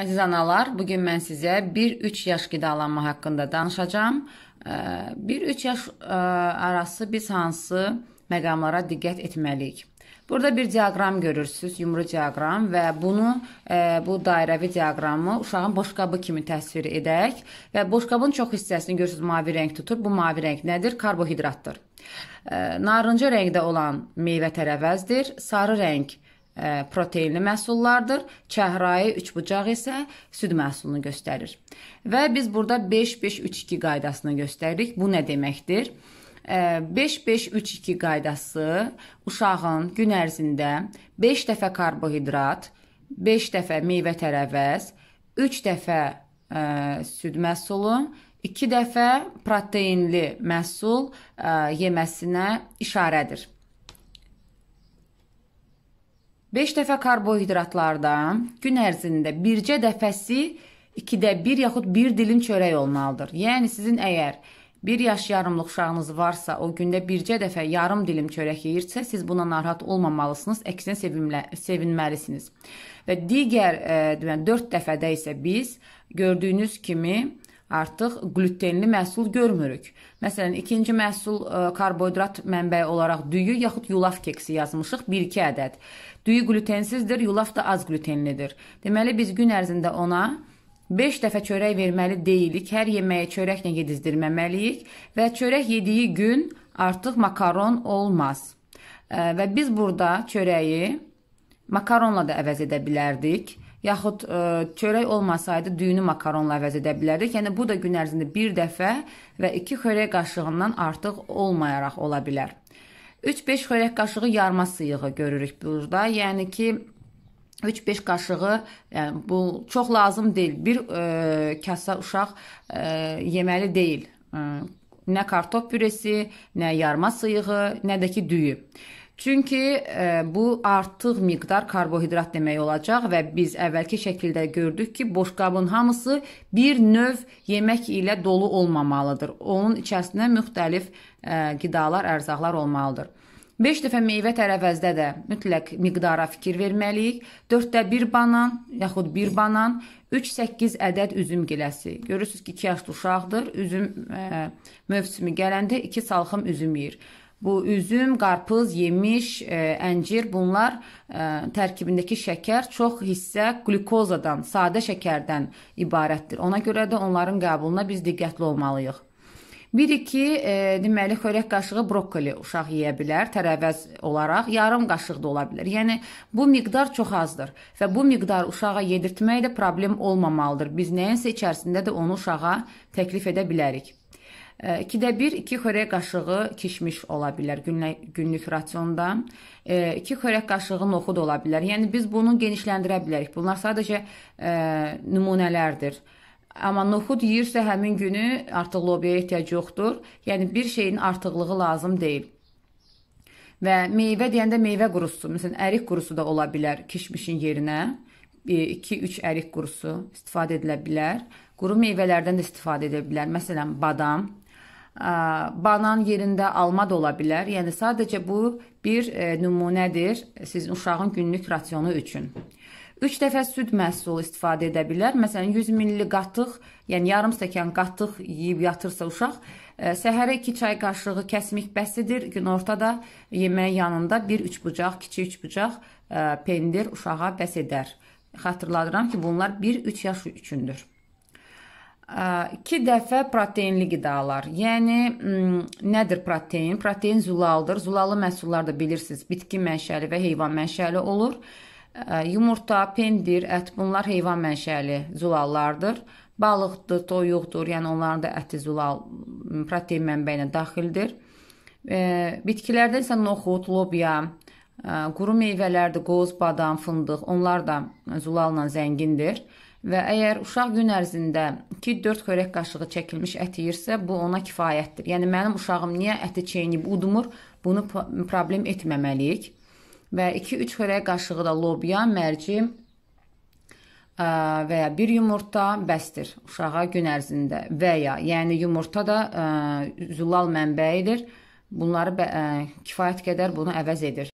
Əziz analar, bu gün mən sizə 1-3 yaş qidalanma haqqında danışacağam. 1-3 yaş arası biz hansı məqamlara diqqət etməliyik? Burada bir diaqram görürsüz, yumru diaqram və bunu bu dairəvi diaqramı uşağın boşqabı kimi təsvir edək və boşqabın çox hissəsini görürsüz mavi rəng tutur. Bu mavi rəng nədir? Karbohidratdır. Narıncı rəngdə olan meyvə tərəvəzdir, sarı rəng proteinli məhsullardır. Çəhrayı üçbucaq isə süd məhsulunu göstərir. Və biz burada 5-5-3-2 qaydasını göstəririk. Bu nə deməkdir? 5-5-3-2 qaydası uşağın gün ərzində 5 dəfə karbohidrat, 5 dəfə meyvə tərəvəz, 3 dəfə ə, süd məhsulu, 2 dəfə proteinli məhsul ə, yeməsinə işarədir. 5 dəfə karbohidratlardan gün ərzində bircə dəfəsi 2də 1 yaxud 1 dilim çörək olmalıdır. Yəni sizin əgər 1 yaş yarımlıq uşağınız varsa, o gündə bircə dəfə yarım dilim çörək yeyirsə, siz buna narahat olmamalısınız, əksinə sevinmə, sevinməlisiniz. Və digər, e, deməli 4 dəfədə isə biz gördüyünüz kimi artıq qlütenli məhsul görmürük. Məsələn, ikinci məhsul ə, e, karbohidrat mənbəyi olaraq düyü yaxud yulaf keksi yazmışıq 1-2 ədəd. Düyü qlütensizdir, yulaf da az qlütenlidir. Deməli biz gün ərzində ona 5 dəfə çörək verməli deyilik. Hər yeməyi çörəklə yedizdirməməliyik və çörək yediyi gün artıq makaron olmaz. E, və biz burada çörəyi makaronla da əvəz edə bilərdik yaxud ə, e, çörək olmasaydı düyünü makaronla əvəz edə bilərdik. Yəni bu da gün ərzində bir dəfə və 2 xörək qaşığından artıq olmayaraq ola bilər. 3-5 xörək qaşığı yarma sıyığı görürük burada. Yəni ki 3-5 qaşığı, yəni bu çox lazım deyil. Bir ə, e, kasa uşaq ə, e, yeməli deyil. Ə, nə kartof püresi, nə yarma sıyığı, nə də ki düyü. Çünki ə, e, bu artıq miqdar karbohidrat demək olacaq və biz əvvəlki şəkildə gördük ki, boşqabın hamısı bir növ yemək ilə dolu olmamalıdır. Onun içərisində müxtəlif ə, e, qidalar, ərzaqlar olmalıdır. 5 dəfə meyvə tərəvəzdə də mütləq miqdara fikir verməliyik. 4də 1 banan, yaxud 1 banan, 3-8 ədəd üzüm giləsi. Görürsüz ki, 2 yaşlı uşaqdır. Üzüm ə, e, mövsümü gələndə 2 salxım üzüm yeyir. Bu üzüm, qarpız, yemiş, e, əncir bunlar ə, e, tərkibindəki şəkər çox hissə qlikozadan, sadə şəkərdən ibarətdir. Ona görə də onların qəbuluna biz diqqətli olmalıyıq. 1-2 e, deməli xörək qaşığı brokkoli uşaq yeyə bilər tərəvəz olaraq, yarım qaşıq da ola bilər. Yəni bu miqdar çox azdır və bu miqdar uşağa yedirtmək də problem olmamalıdır. Biz nəyinsə içərisində də onu uşağa təklif edə bilərik. 2-də 1 2 xörək qaşığı kişmiş ola bilər günlə, günlük rasionda. 2 xörək qaşığı noxud ola bilər. Yəni biz bunu genişləndirə bilərik. Bunlar sadəcə nümunələrdir. Amma noxud yeyirsə həmin günü artıq lobiyə ehtiyac yoxdur. Yəni bir şeyin artıqlığı lazım deyil. Və meyvə deyəndə meyvə qurusu, məsələn, ərik qurusu da ola bilər kişmişin yerinə. 2-3 ərik qurusu istifadə edilə bilər. Quru meyvələrdən də istifadə edə bilər. Məsələn, badam, banan yerində alma da ola bilər. Yəni sadəcə bu bir e, nümunədir sizin uşağın günlük rasionu üçün. 3 dəfə süd məhsulu istifadə edə bilər. Məsələn 100 ml qatıq, yəni yarım stəkan qatıq yeyib yatırsa uşaq, e, səhərə 2 çay qaşığı kəsmik bəsidir. Günorta da yeməyin yanında 1-3 bucaq, kiçik 3 bucaq e, pendir uşağa bəs edər. Xatırladıram ki, bunlar 1-3 yaş üçündür. 2 dəfə proteinli qidalar. Yəni mm, nədir protein? Protein zulaldır. Zulalı məhsullar da bilirsiniz, bitki mənşəli və heyvan mənşəli olur. Yumurta, pendir, ət bunlar heyvan mənşəli zulallardır. Balıqdır, toyuqdur, yəni onların da əti zulal mm, protein mənbəyinə daxildir. Bitkilərdə isə noxud, lobya, quru meyvələrdir, qoz, badam, fındıq, onlar da zulalla zəngindir. Və əgər uşaq gün ərzində 2-4 xörək qaşığı çəkilmiş ət yeyirsə, bu ona kifayətdir. Yəni mənim uşağım niyə əti çeynib udmur? Bunu problem etməməliyik. Və 2-3 xörək qaşığı da lobya, mərci və ya bir yumurta bəsdir uşağa gün ərzində və ya yəni yumurta da zülal mənbəyidir. Bunları ə, kifayət qədər bunu əvəz edir.